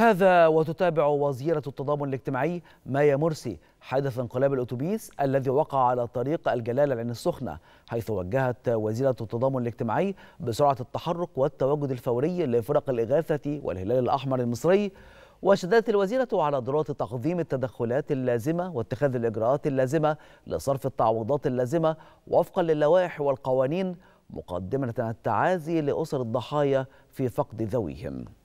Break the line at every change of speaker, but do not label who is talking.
هذا وتتابع وزيرة التضامن الاجتماعي مايا مرسي حدث انقلاب الأتوبيس الذي وقع على طريق الجلالة العين السخنة حيث وجهت وزيرة التضامن الاجتماعي بسرعة التحرك والتواجد الفوري لفرق الإغاثة والهلال الأحمر المصري وشددت الوزيرة على ضرورة تقديم التدخلات اللازمة واتخاذ الإجراءات اللازمة لصرف التعويضات اللازمة وفقا للوائح والقوانين مقدمة التعازي لأسر الضحايا في فقد ذويهم